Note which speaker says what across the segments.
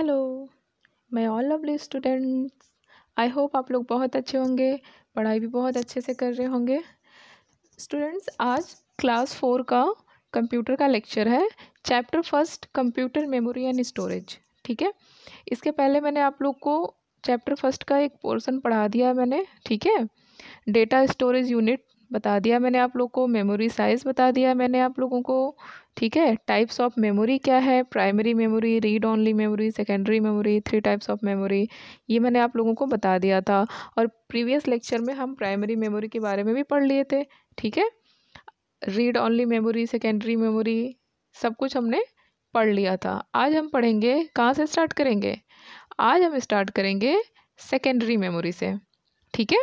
Speaker 1: Hello मैं all lovely students I hope आप लोग बहुत अच्छे होंगे पढ़ाई भी बहुत अच्छे से कर रहे होंगे स्टूडेंट्स आज क्लास फोर का कंप्यूटर का लेक्चर है chapter first computer memory and storage ठीक है इसके पहले मैंने आप लोग को चैप्टर फर्स्ट का एक पोर्शन पढ़ा दिया मैंने ठीक है डेटा स्टोरेज यूनिट बता दिया मैंने आप लोग को मेमोरी साइज़ बता दिया मैंने आप लोगों को ठीक है टाइप्स ऑफ मेमोरी क्या है primary memory read only memory secondary memory three types of memory ये मैंने आप लोगों को बता दिया था और प्रीवियस लेक्चर में हम प्राइमरी मेमोरी के बारे में भी पढ़ लिए थे ठीक है read only memory secondary memory सब कुछ हमने पढ़ लिया था आज हम पढ़ेंगे कहाँ से स्टार्ट करेंगे आज हम स्टार्ट करेंगे सेकेंडरी मेमोरी से ठीक है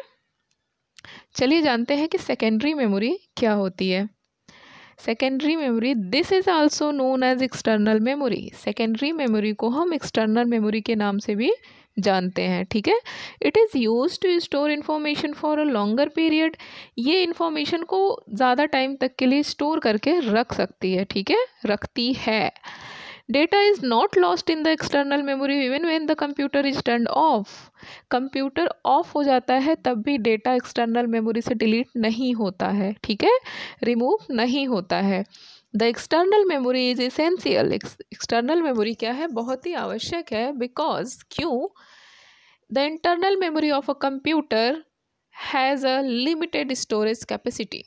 Speaker 1: चलिए जानते हैं कि सेकेंडरी मेमोरी क्या होती है secondary memory this is also known as external memory secondary memory को हम एक्सटर्नल मेमोरी के नाम से भी जानते हैं ठीक है it is use to store information for a longer period ये इन्फॉर्मेशन को ज़्यादा टाइम तक के लिए स्टोर करके रख सकती है ठीक है रखती है Data is not lost in the external memory even when the computer is turned off. Computer off हो जाता है तब भी डेटा एक्सटर्नल मेमोरी से डिलीट नहीं होता है ठीक है रिमूव नहीं होता है the external memory is essential external memory क्या है बहुत ही आवश्यक है बिकॉज क्यों the internal memory of a computer has a limited storage capacity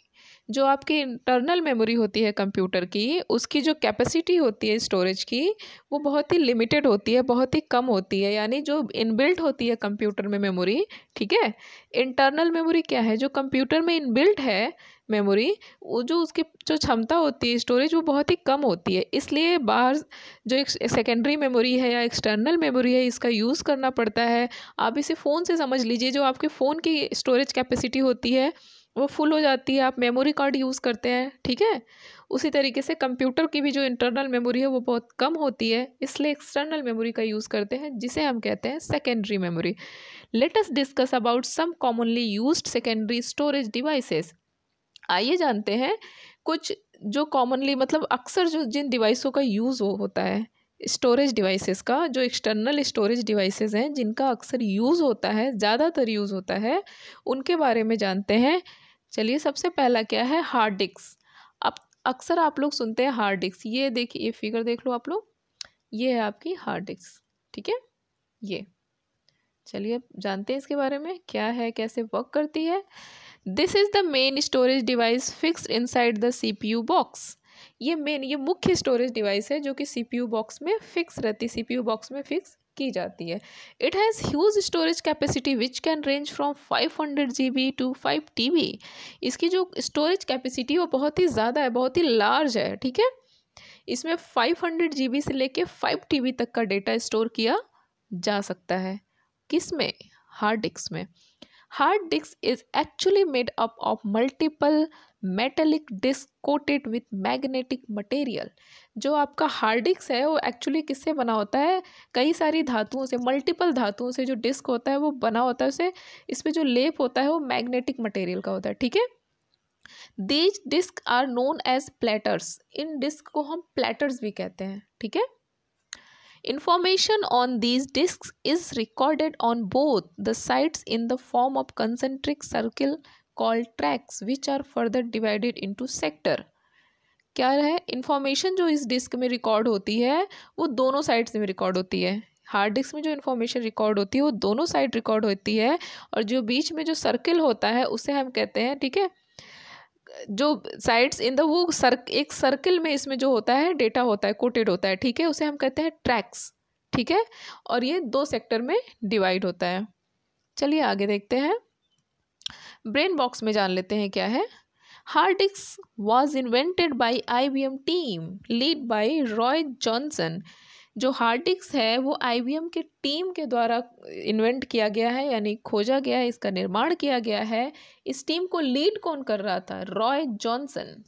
Speaker 1: जो आपकी इंटरनल मेमोरी होती है कंप्यूटर की उसकी जो कैपेसिटी होती है स्टोरेज की वो बहुत ही लिमिटेड होती है बहुत ही कम होती है यानी जो इनबिल्ट होती है कंप्यूटर में मेमोरी ठीक है इंटरनल मेमोरी क्या है जो कंप्यूटर में इनबिल्ट है मेमोरी वो जो उसकी जो क्षमता होती है स्टोरेज वो बहुत ही कम होती है इसलिए बाहर जो एक सेकेंडरी मेमोरी है या एक्सटर्नल मेमोरी है इसका यूज़ करना पड़ता है आप इसे फ़ोन से समझ लीजिए जो आपके फ़ोन की स्टोरेज कैपेसिटी होती है वो फुल हो जाती है आप मेमोरी कार्ड यूज़ करते हैं ठीक है उसी तरीके से कंप्यूटर की भी जो इंटरनल मेमोरी है वो बहुत कम होती है इसलिए एक्सटर्नल मेमोरी का यूज़ करते हैं जिसे हम कहते हैं secondary memory latest discuss about some commonly use secondary storage devices आइए जानते हैं कुछ जो कॉमनली मतलब अक्सर जो जिन डिवाइसों का यूज़ हो होता है स्टोरेज डिवाइसेस का जो एक्सटर्नल स्टोरेज डिवाइसेस हैं जिनका अक्सर यूज़ होता है ज़्यादातर यूज़ होता है उनके बारे में जानते हैं चलिए सबसे पहला क्या है हार्ड डिस्क अब अक्सर आप लोग सुनते हैं हार्ड डिस्क ये देखिए ये फिगर देख लो आप लोग ये है आपकी हार्ड डिस्क ठीक है ये चलिए अब जानते हैं इसके बारे में क्या है कैसे वर्क करती है this is the main storage device in inside the U box ये मेन ये मुख्य स्टोरेज डिवाइस है जो कि यू बॉक्स में फिक्स रहती है यू बॉक्स में फिक्स की जाती है it has huge storage capacity which can range from five hundred G B to five T B इसकी जो स्टोरेज कैपेसिटी वो बहुत ही ज़्यादा है बहुत ही लार्ज है ठीक है इसमें फ़ाइव हंड्रेड जी बी से लेके फाइव टी बी तक का डेटा स्टोर किया जा सकता है किस में हार्ड डिस्क में hard disk is actually made up of multiple metallic disk coated with magnetic material जो आपका हार्ड डिस्क है वो एक्चुअली किससे बना होता है कई सारी धातुओं से मल्टीपल धातुओं से जो डिस्क होता है वो बना होता है उसे इसमें जो लेप होता है वो मैग्नेटिक मटेरियल का होता है ठीक है these disk are known as platters इन डिस्क को हम प्लेटर्स भी कहते हैं ठीक है information on these disk is recorded on both the sides in the form of concentric circle called tracks which are further divided into sector क्या है इन्फॉर्मेशन जो इस डिस्क में रिकॉर्ड होती है वो दोनों साइड्स में रिकॉर्ड होती है हार्ड डिस्क में जो इन्फॉर्मेशन रिकॉर्ड होती है वो दोनों साइड रिकॉर्ड होती है और जो बीच में जो सर्किल होता है उसे हम कहते हैं ठीक है जो साइड्स इन द वो सर्क एक सर्किल में इसमें जो होता है डेटा होता है कोटेड होता है ठीक है उसे हम कहते हैं ट्रैक्स ठीक है और ये दो सेक्टर में डिवाइड होता है चलिए आगे देखते हैं ब्रेन बॉक्स में जान लेते हैं क्या है hard disk was invented by I B M team lead by Roy Johnson जो हार्ड डिस्क है वो आई वी एम के टीम के द्वारा इन्वेंट किया गया है यानी खोजा गया है इसका निर्माण किया गया है इस टीम को लीड कौन कर रहा था Roy Johnson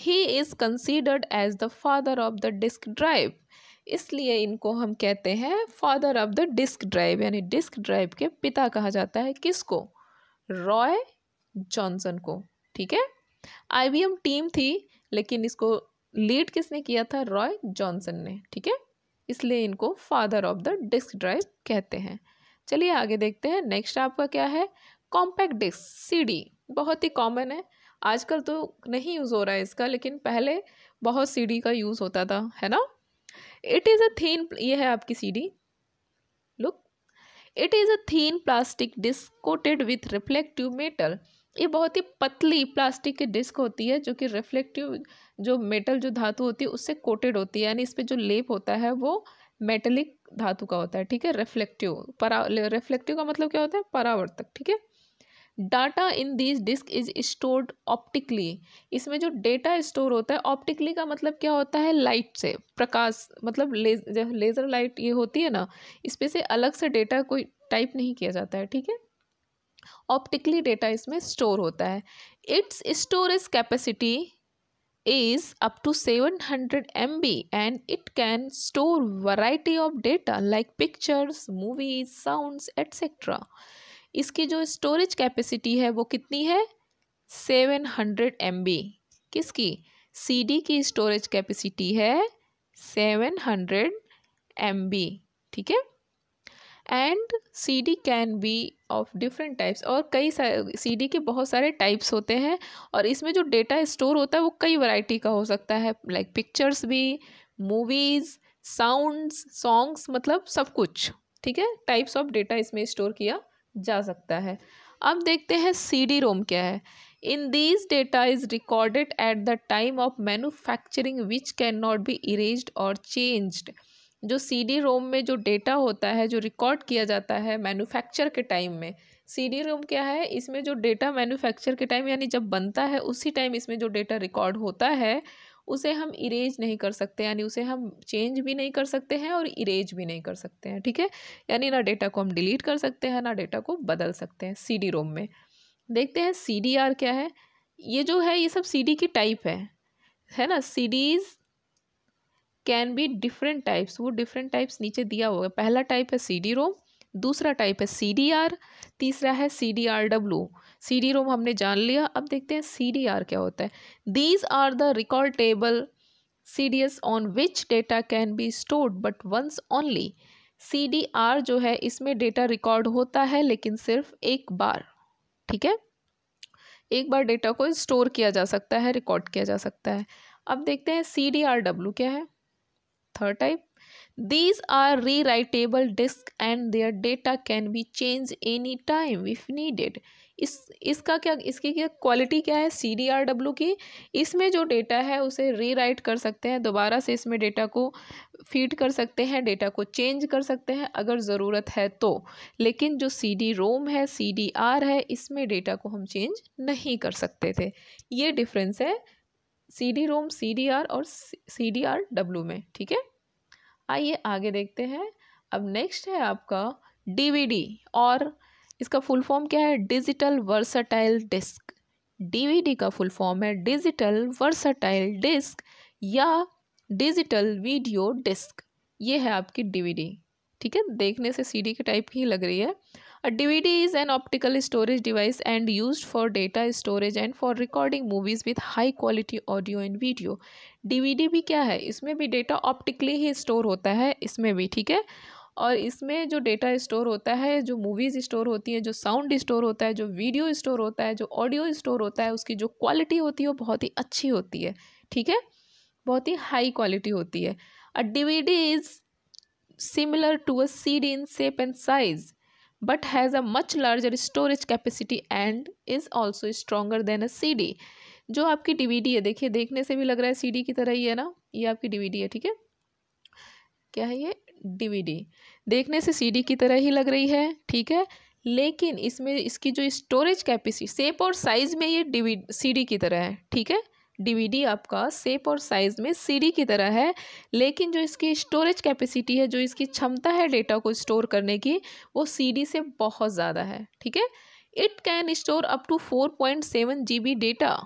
Speaker 1: he is considered as the father of the disk drive इसलिए इनको हम कहते हैं father of the disk drive यानी डिस्क ड्राइव के पिता कहा जाता है किसको रॉय जॉनसन को ठीक है आईबीएम टीम थी लेकिन इसको लीड किसने किया था रॉय जॉनसन ने ठीक है इसलिए इनको father of the disk drive कहते हैं चलिए आगे देखते हैं नेक्स्ट आपका क्या है कॉम्पैक्ट डिस्क सीडी बहुत ही कॉमन है आजकल तो नहीं यूज़ हो रहा है इसका लेकिन पहले बहुत सीडी का यूज़ होता था है ना इट इज़ अ थीन ये है आपकी CD it is a thin plastic disk coated with reflective metal ये बहुत ही पतली प्लास्टिक की डिस्क होती है जो कि रिफ्लेक्टिव जो मेटल जो धातु होती है उससे कोटेड होती है यानी इस पर जो लेप होता है वो मेटलिक धातु का होता है ठीक है रिफ्लेक्टिव परा रिफ्लेक्टिव का मतलब क्या होता है परावर्तक ठीक है data in this disk is stored optically इसमें जो डेटा स्टोर होता है ऑप्टिकली का मतलब क्या होता है लाइट से प्रकाश मतलब ले, लेज़र लाइट ये होती है ना इसमें से अलग से डेटा कोई टाइप नहीं किया जाता है ठीक है ऑप्टिकली डेटा इसमें स्टोर होता है its storage capacity is up to seven hundred M B and it can store variety of data like pictures movies sound etcetera इसकी जो स्टोरेज कैपेसिटी है वो कितनी है सेवन हंड्रेड एम बी किसकी सी डी की स्टोरेज कैपेसिटी है seven hundred M B ठीक है and C D can be of different types और कई सी डी के बहुत सारे टाइप्स होते हैं और इसमें जो डेटा स्टोर होता है वो कई वैरायटी का हो सकता है लाइक like पिक्चर्स भी मूवीज़ साउंड्स सॉन्ग्स मतलब सब कुछ ठीक है टाइप्स ऑफ डेटा इसमें स्टोर किया जा सकता है अब देखते हैं सी डी रोम क्या है in these data is recorded at the time of manufacturing which can not be erased और चेंज्ड जो सी डी रोम में जो डेटा होता है जो रिकॉर्ड किया जाता है मैन्युफैक्चर के टाइम में सी डी रोम क्या है इसमें जो डेटा मैन्युफैक्चर के टाइम यानी जब बनता है उसी टाइम इसमें जो डेटा रिकॉर्ड होता है उसे हम इरेज नहीं कर सकते यानी उसे हम चेंज भी नहीं कर सकते हैं और इरेज भी नहीं कर सकते हैं ठीक है यानी ना डेटा को हम डिलीट कर सकते हैं ना डेटा को बदल सकते हैं सी रोम में देखते हैं सी क्या है ये जो है ये सब सी की टाइप है है ना C can be different types वो डिफरेंट टाइप्स नीचे दिया हुआ है पहला टाइप है सी डी रोम दूसरा टाइप है सी डी आर तीसरा है C D R W C D ROM हमने जान लिया अब देखते हैं सी डी आर क्या होता है these are the recordable C D S on which data can be stored but once only C D R जो है इसमें डेटा रिकॉर्ड होता है लेकिन सिर्फ एक बार ठीक है एक बार डेटा को स्टोर किया जा सकता है रिकॉर्ड किया जा सकता है अब देखते हैं सी डी आर डब्ल्यू क्या है third type These are rewritable disk and their data can be changed any time if needed. इस इसका क्या इसकी क्या क्वालिटी क्या है सी डी आर डब्ल्यू की इसमें जो डेटा है उसे रीराइट कर सकते हैं दोबारा से इसमें डेटा को फीड कर सकते हैं डेटा को चेंज कर सकते हैं अगर ज़रूरत है तो लेकिन जो सी डी रोम है सी डी आर है इसमें डेटा को हम चेंज नहीं कर सकते थे ये डिफरेंस है C D ROM C D R और सी डी आर डब्ल्यू में ठीक है आइए आगे देखते हैं अब नेक्स्ट है आपका डीवीडी और इसका फुल फॉर्म क्या है डिजिटल वर्सटाइल डिस्क डीवीडी का फुल फॉर्म है डिजिटल वर्सटाइल डिस्क या डिजिटल वीडियो डिस्क ये है आपकी डीवीडी ठीक है देखने से सी के टाइप ही लग रही है a DVD is an optical storage device and use for data storage and for recording movies with high quality audio and video DVD भी क्या है इसमें भी डेटा ऑप्टिकली ही स्टोर होता है इसमें भी ठीक है और इसमें जो डेटा स्टोर होता है जो मूवीज़ स्टोर होती हैं जो साउंड स्टोर होता है जो वीडियो स्टोर होता है जो ऑडियो स्टोर होता है उसकी जो क्वालिटी होती है वो बहुत ही अच्छी होती है ठीक है बहुत ही हाई क्वालिटी होती है a D V D is similar to a seed in shape and size but has a much larger storage capacity and is also stronger than a CD जो आपकी डीवीडी है देखिए देखने से भी लग रहा है डी की तरह ही है ना ये आपकी डीवीडी है ठीक है क्या है ये डीवीडी देखने से डी की तरह ही लग रही है ठीक है लेकिन इसमें इसकी जो स्टोरेज कैपेसिटी सेप और साइज़ में ये सी डी की तरह है ठीक है डीवीडी आपका सेप और साइज़ में सीडी की तरह है लेकिन जो इसकी स्टोरेज कैपेसिटी है जो इसकी क्षमता है डेटा को स्टोर करने की वो सीडी से बहुत ज़्यादा है ठीक है it can store up to four point seven G B data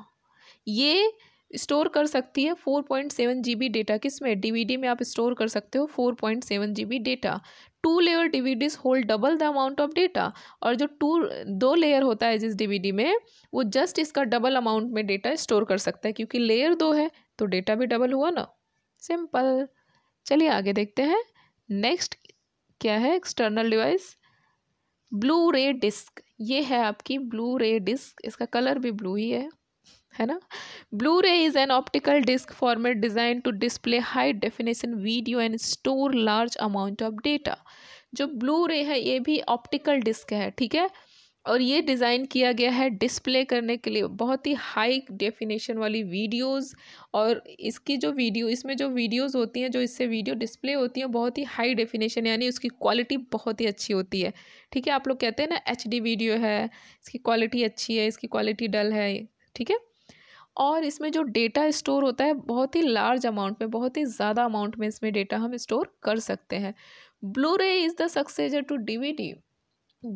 Speaker 1: ये स्टोर कर सकती है four point seven G B data किस में डी में आप स्टोर कर सकते हो four point seven G B data two layer DVDs hold double the amount of data और जो टू दो लेयर होता है जिस डीवीडी में वो जस्ट इसका डबल अमाउंट में डेटा स्टोर कर सकता है क्योंकि लेयर दो है तो डेटा भी डबल हुआ ना सिंपल चलिए आगे देखते हैं नेक्स्ट क्या है external device Blu ray disk ये है आपकी ब्लू रे डिस्क इसका कलर भी ब्लू ही है है ना Blu ray is an optical disk format design to display high definition video and store large amount of data जो ब्लू रे है ये भी ऑप्टिकल डिस्क है ठीक है और ये डिज़ाइन किया गया है डिस्प्ले करने के लिए बहुत ही हाई डेफिनेशन वाली वीडियोस और इसकी जो वीडियो इसमें जो वीडियोस होती हैं जो इससे वीडियो डिस्प्ले होती हैं बहुत ही हाई डेफिनेशन यानी उसकी क्वालिटी बहुत ही अच्छी होती है ठीक है आप लोग कहते हैं ना एच वीडियो है इसकी क्वालिटी अच्छी है इसकी क्वालिटी डल है ठीक है और इसमें जो डेटा स्टोर होता है बहुत ही लार्ज अमाउंट में बहुत ही ज़्यादा अमाउंट में इसमें डेटा हम स्टोर कर सकते हैं Blu ray is the successor to DVD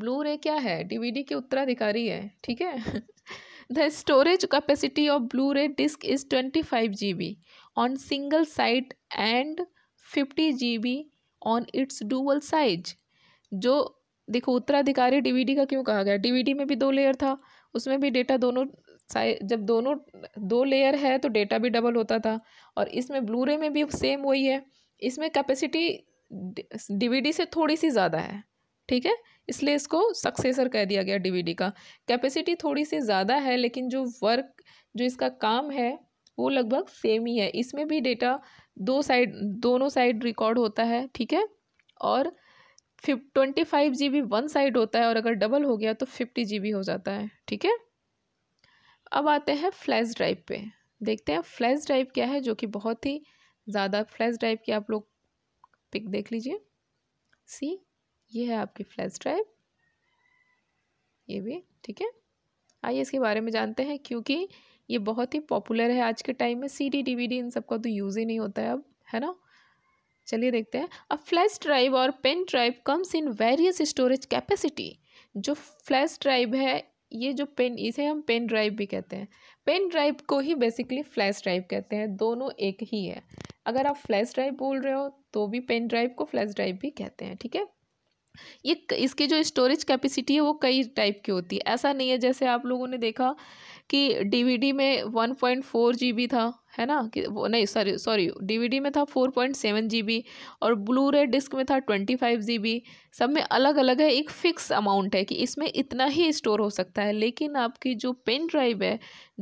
Speaker 1: Blu ray क्या है डीवीडी के उत्तराधिकारी है ठीक है the storage capacity of Blu ray disk is twenty five G B on single side and fifty G B on its double size जो देखो उत्तराधिकारी डीवीडी का क्यों कहा गया डीवीडी में भी दो लेयर था उसमें भी डेटा दोनों साइ जब दोनों दो लेयर है तो डेटा भी डबल होता था और इसमें ब्लूरे में भी सेम वही है इसमें कैपेसिटी डीवीडी से थोड़ी सी ज़्यादा है ठीक है इसलिए इसको सक्सेसर कह दिया गया डीवीडी का कैपेसिटी थोड़ी सी ज़्यादा है लेकिन जो वर्क जो इसका काम है वो लगभग सेम ही है इसमें भी डेटा दो साइड दोनों साइड रिकॉर्ड होता है ठीक है और फिफ twenty five G B one side होता है और अगर डबल हो गया तो फिफ्टी जी बी हो जाता है ठीक है अब आते हैं फ्लैश ड्राइव पे देखते हैं फ्लैश ड्राइव क्या है जो कि बहुत ही ज़्यादा फ्लैश ड्राइव की आप लोग पिक देख लीजिए सी ये है आपकी फ्लैश ड्राइव ये भी ठीक है आइए इसके बारे में जानते हैं क्योंकि ये बहुत ही पॉपुलर है आज के टाइम में C D D V D इन सब का तो यूज़ ही नहीं होता है अब है ना चलिए देखते हैं अब फ्लैश ड्राइव और pen drive comes in various storage capacity जो फ्लैश ड्राइव है ये जो पेन इसे हम पेन ड्राइव भी कहते हैं पेन ड्राइव को ही बेसिकली फ्लैश ड्राइव कहते हैं दोनों एक ही है अगर आप फ्लैश ड्राइव बोल रहे हो तो भी पेन ड्राइव को फ्लैश ड्राइव भी कहते हैं ठीक है ये इसकी जो स्टोरेज कैपेसिटी है वो कई टाइप की होती है ऐसा नहीं है जैसे आप लोगों ने देखा कि डीवीडी में one point four G B था है ना कि वो नहीं सॉरी सॉरी डीवीडी में था four point seven G B और ब्लू रे डिस्क में था ट्वेंटी फाइव जी बी सब में अलग अलग है एक फ़िक्स अमाउंट है कि इसमें इतना ही स्टोर हो सकता है लेकिन आपकी जो पेन ड्राइव है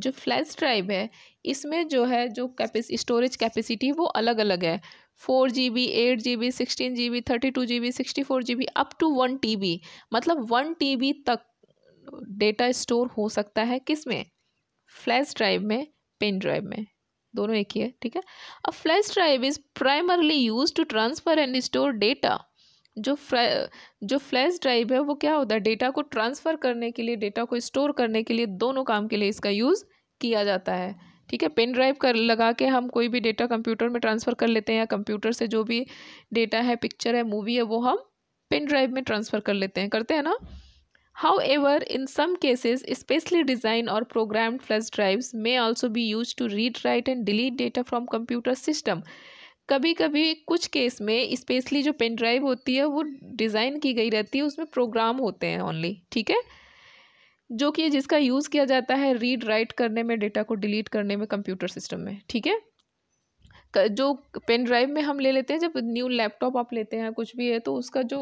Speaker 1: जो फ्लैश ड्राइव है इसमें जो है जो कैपेस स्टोरेज कैपेसिटी वो अलग अलग है four G B eight G B sixteen G B thirty two G B sixty four G B up to one T B मतलब वन टी बी तक डेटा स्टोर हो सकता है किस में फ्लैश ड्राइव में पेन ड्राइव में दोनों एक ही है ठीक है अब flash drive is primarily use to transfer and store data जो जो फ्लैश ड्राइव है वो क्या होता है डेटा को ट्रांसफ़र करने के लिए डेटा को स्टोर करने के लिए दोनों काम के लिए इसका यूज़ किया जाता है ठीक है पेन ड्राइव कर लगा के हम कोई भी डेटा कंप्यूटर में ट्रांसफ़र कर लेते हैं या कंप्यूटर से जो भी डेटा है पिक्चर है मूवी है वो हम पेन ड्राइव में ट्रांसफ़र कर लेते हैं करते हैं ना However, in some cases, specially designed or programmed flash drives may also be used to read, write and delete data from computer system. कभी कभी कुछ केस में स्पेशली जो पेन ड्राइव होती है वो डिज़ाइन की गई रहती है उसमें प्रोग्राम होते हैं ओनली ठीक है जो कि जिसका यूज़ किया जाता है रीड राइट करने में डेटा को डिलीट करने में कंप्यूटर सिस्टम में ठीक है जो पेन ड्राइव में हम ले लेते हैं जब न्यू लैपटॉप आप लेते हैं कुछ भी है तो उसका जो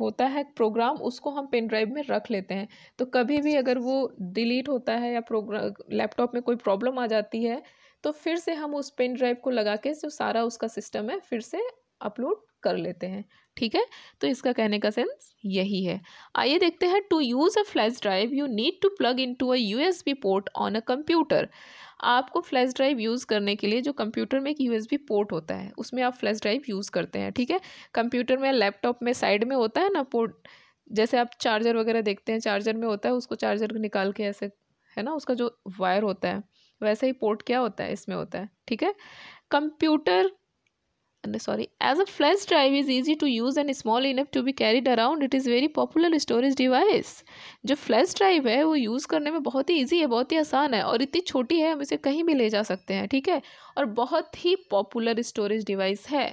Speaker 1: होता है प्रोग्राम उसको हम पेन ड्राइव में रख लेते हैं तो कभी भी अगर वो डिलीट होता है या प्रोग्राम लैपटॉप में कोई प्रॉब्लम आ जाती है तो फिर से हम उस पेन ड्राइव को लगा के जो सारा उसका सिस्टम है फिर से अपलोड कर लेते हैं ठीक है तो इसका कहने का सेंस यही है आइए देखते हैं to use a flash drive you need to plug into a U S B port on a computer आपको फ्लैश ड्राइव यूज़ करने के लिए जो कंप्यूटर में एक बी पोर्ट होता है उसमें आप फ्लैश ड्राइव यूज़ करते हैं ठीक है कंप्यूटर में लैपटॉप में साइड में होता है ना पोर्ट जैसे आप चार्जर वगैरह देखते हैं चार्जर में होता है उसको चार्जर निकाल के ऐसे है ना उसका जो वायर होता है वैसे ही पोर्ट क्या होता है इसमें होता है ठीक है computer Uh, sorry as a flash drive is easy to use and small enough to be carried around it is very popular storage device जो फ्लैश ड्राइव है वो यूज़ करने में बहुत ही इजी है बहुत ही आसान है और इतनी छोटी है हम इसे कहीं भी ले जा सकते हैं ठीक है और बहुत ही पॉपुलर स्टोरेज डिवाइस है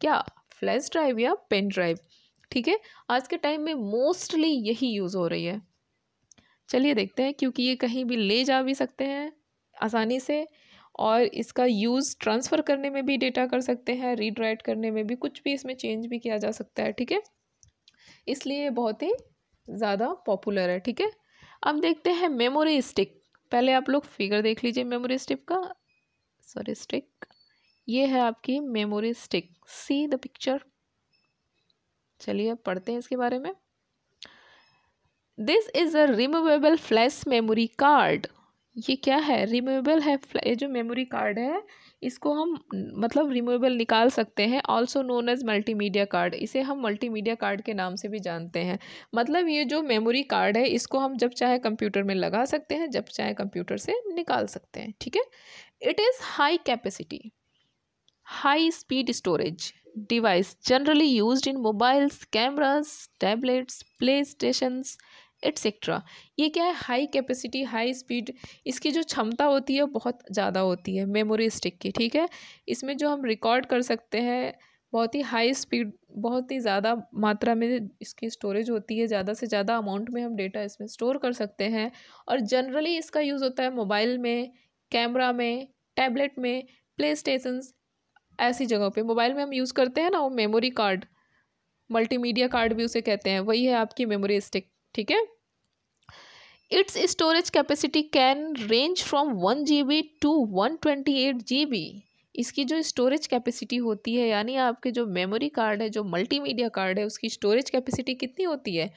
Speaker 1: क्या फ्लैश ड्राइव या पेन ड्राइव ठीक है आज के टाइम में मोस्टली यही यूज़ हो रही है चलिए देखते हैं क्योंकि ये कहीं भी ले जा भी सकते हैं आसानी से और इसका यूज़ ट्रांसफ़र करने में भी डेटा कर सकते हैं रीड राइट करने में भी कुछ भी इसमें चेंज भी किया जा सकता है ठीक है इसलिए ये बहुत ही ज़्यादा पॉपुलर है ठीक है अब देखते हैं मेमोरी स्टिक पहले आप लोग फिगर देख लीजिए मेमोरी स्टिक का सॉरी स्टिक ये है आपकी memory stick see the picture चलिए पढ़ते हैं इसके बारे में this is a removable flash memory card ये क्या है रिमूवेबल है ये जो मेमोरी कार्ड है इसको हम मतलब रिमूवेबल निकाल सकते हैं also known as multimedia card इसे हम मल्टीमीडिया कार्ड के नाम से भी जानते हैं मतलब ये जो मेमोरी कार्ड है इसको हम जब चाहे कंप्यूटर में लगा सकते हैं जब चाहे कंप्यूटर से निकाल सकते हैं ठीक है it is high capacity high speed storage device generally use in mobiles cameras tablets PlayStation etcetera ये क्या है हाई कैपेसिटी हाई स्पीड इसकी जो क्षमता होती है बहुत ज़्यादा होती है मेमोरी स्टिक की ठीक है इसमें जो हम रिकॉर्ड कर सकते हैं बहुत ही हाई स्पीड बहुत ही ज़्यादा मात्रा में इसकी स्टोरेज होती है ज़्यादा से ज़्यादा अमाउंट में हम डेटा इसमें स्टोर कर सकते हैं और जनरली इसका यूज़ होता है मोबाइल में कैमरा में टैबलेट में प्ले स्टेशन ऐसी जगहों पे मोबाइल में हम यूज़ करते हैं ना वो मेमोरी कार्ड मल्टीमीडिया कार्ड भी उसे कहते हैं वही है आपकी मेमोरी स्टिक ठीक है its storage capacity can range from one G B to one twenty eight G B इसकी जो स्टोरेज कैपेसिटी होती है यानी आपके जो मेमोरी कार्ड है जो मल्टीमीडिया कार्ड है उसकी स्टोरेज कैपेसिटी कितनी होती है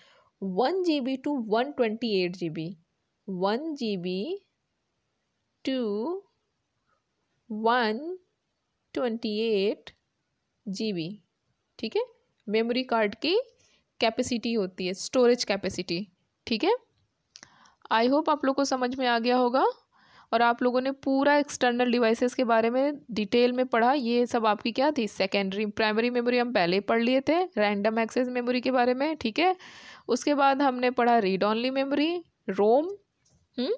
Speaker 1: one G B to one twenty eight G B one G B to one twenty eight G B ठीक है मेमोरी कार्ड की कैपेसिटी होती है स्टोरेज कैपेसिटी ठीक है आई होप आप लोग को समझ में आ गया होगा और आप लोगों ने पूरा एक्सटर्नल डिवाइसेस के बारे में डिटेल में पढ़ा ये सब आपकी क्या थी सेकेंडरी प्राइमरी मेमोरी हम पहले पढ़ लिए थे रैंडम एक्सेस मेमोरी के बारे में ठीक है उसके बाद हमने पढ़ा रीड ऑनली मेमोरी रोम हुँ?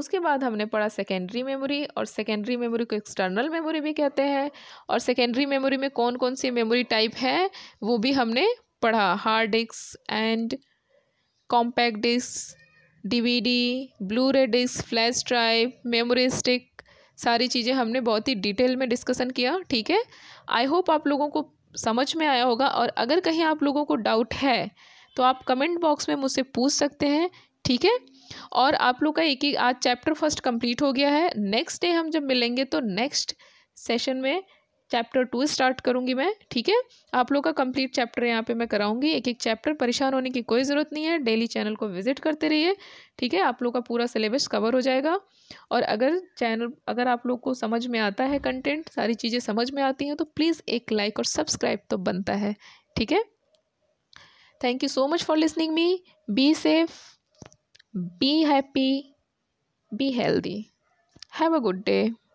Speaker 1: उसके बाद हमने पढ़ा सेकेंडरी मेमोरी और सेकेंडरी मेमोरी को एक्सटर्नल मेमोरी भी कहते हैं और सेकेंडरी मेमोरी में कौन कौन सी मेमोरी टाइप है वो भी हमने पढ़ा hard disk and compact disc DVD Blu ray disc flash drive memory stick सारी चीज़ें हमने बहुत ही डिटेल में डिस्कसन किया ठीक है आई होप आप लोगों को समझ में आया होगा और अगर कहीं आप लोगों को डाउट है तो आप कमेंट बॉक्स में मुझसे पूछ सकते हैं ठीक है और आप लोग का एक एक आज चैप्टर फर्स्ट कंप्लीट हो गया है नेक्स्ट डे हम जब मिलेंगे तो नेक्स्ट सेशन में चैप्टर टू स्टार्ट करूँगी मैं ठीक है आप लोग का कंप्लीट चैप्टर यहाँ पे मैं कराऊँगी एक एक चैप्टर परेशान होने की कोई ज़रूरत नहीं है डेली चैनल को विजिट करते रहिए ठीक है आप लोग का पूरा सिलेबस कवर हो जाएगा और अगर चैनल अगर आप लोग को समझ में आता है कंटेंट सारी चीज़ें समझ में आती हैं तो प्लीज़ एक लाइक और सब्सक्राइब तो बनता है ठीक है thank you so much for listening me be safe be happy be healthy have a good day